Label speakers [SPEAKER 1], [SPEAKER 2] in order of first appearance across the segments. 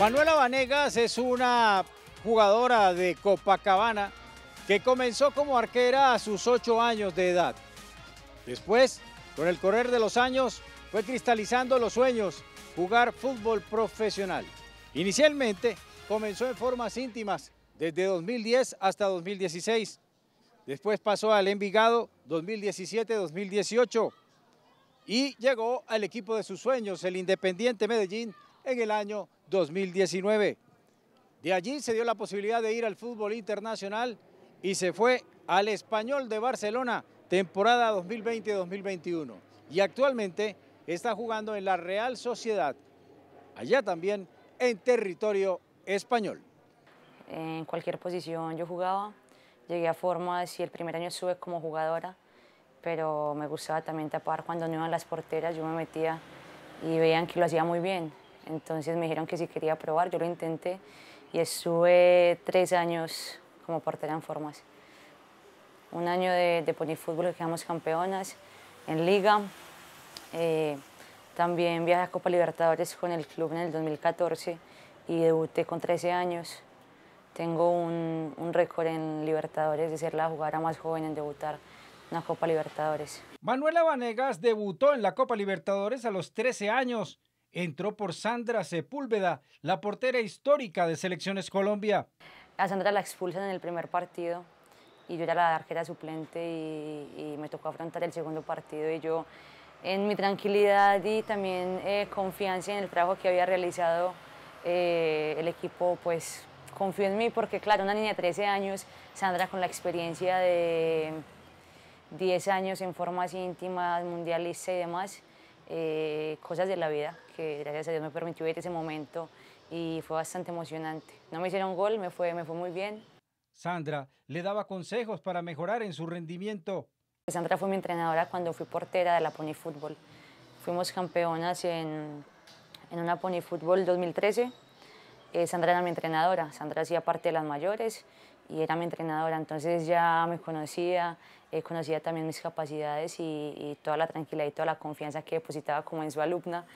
[SPEAKER 1] Manuela Vanegas es una jugadora de Copacabana que comenzó como arquera a sus ocho años de edad. Después, con el correr de los años, fue cristalizando los sueños, jugar fútbol profesional. Inicialmente, comenzó en formas íntimas, desde 2010 hasta 2016. Después pasó al Envigado 2017-2018 y llegó al equipo de sus sueños, el Independiente Medellín, en el año 2019. De allí se dio la posibilidad de ir al fútbol internacional y se fue al Español de Barcelona, temporada 2020-2021. Y actualmente está jugando en la Real Sociedad, allá también en territorio español.
[SPEAKER 2] En cualquier posición yo jugaba, llegué a formas y el primer año sube como jugadora, pero me gustaba también tapar cuando no iban las porteras, yo me metía y veían que lo hacía muy bien. Entonces me dijeron que si quería probar, yo lo intenté y estuve tres años como portera en formas. Un año de, de ponifútbol que quedamos campeonas en liga. Eh, también viajé a Copa Libertadores con el club en el 2014 y debuté con 13 años. Tengo un, récord en Libertadores de ser la jugadora más joven en debutar en la Copa Libertadores.
[SPEAKER 1] Manuela Vanegas debutó en la Copa Libertadores a los 13 años entró por Sandra Sepúlveda, la portera histórica de Selecciones Colombia.
[SPEAKER 2] A Sandra la expulsan en el primer partido y yo era la arquera suplente y, me tocó afrontar el segundo partido y yo en mi tranquilidad y también eh, confianza en el trabajo que había realizado eh, el equipo, pues confío en mí porque claro, una niña de 13 años, Sandra con la experiencia de 10 años en formas íntimas, mundialista y demás, eh, cosas de la vida que gracias a Dios me permitió vivir ese momento y fue bastante emocionante. No me hicieron gol, me fue, me fue muy bien.
[SPEAKER 1] Sandra le daba consejos para mejorar en su rendimiento.
[SPEAKER 2] Sandra fue mi entrenadora cuando fui portera de la Pony Fútbol. Fuimos campeonas en, en una Pony Fútbol 2013. Eh, Sandra era mi entrenadora, Sandra hacía parte de las mayores y era mi entrenadora, entonces ya me conocía, eh, conocía también mis capacidades y, toda la tranquilidad y toda la confianza que depositaba como en su alumna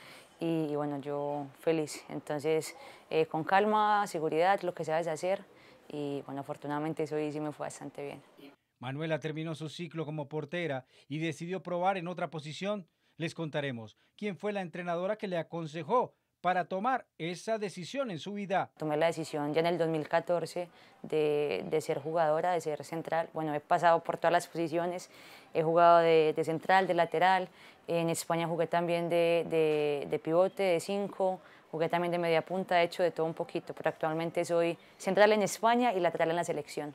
[SPEAKER 2] y, bueno, yo feliz. Entonces, eh, con calma, seguridad, lo que se a hacer y bueno, afortunadamente eso sí me fue bastante bien.
[SPEAKER 1] Manuela terminó su ciclo como portera y decidió probar en otra posición. Les contaremos quién fue la entrenadora que le aconsejó para tomar esa decisión
[SPEAKER 2] en su vida. Tomé la decisión ya en el 2014 de, ser jugadora, de ser central. Bueno, he pasado por todas las posiciones, he jugado de, central, de lateral, en España jugué también de, de pivote, de cinco, jugué también de media punta, he hecho de todo un poquito, pero actualmente soy central en España y lateral en la selección.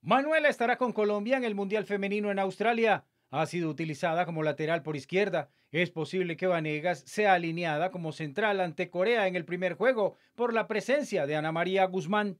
[SPEAKER 2] Manuela
[SPEAKER 1] estará con Colombia en el Mundial Femenino en Australia ha sido utilizada como lateral por izquierda. Es posible que Vanegas sea alineada como central ante Corea en el primer juego por la presencia de Ana María Guzmán.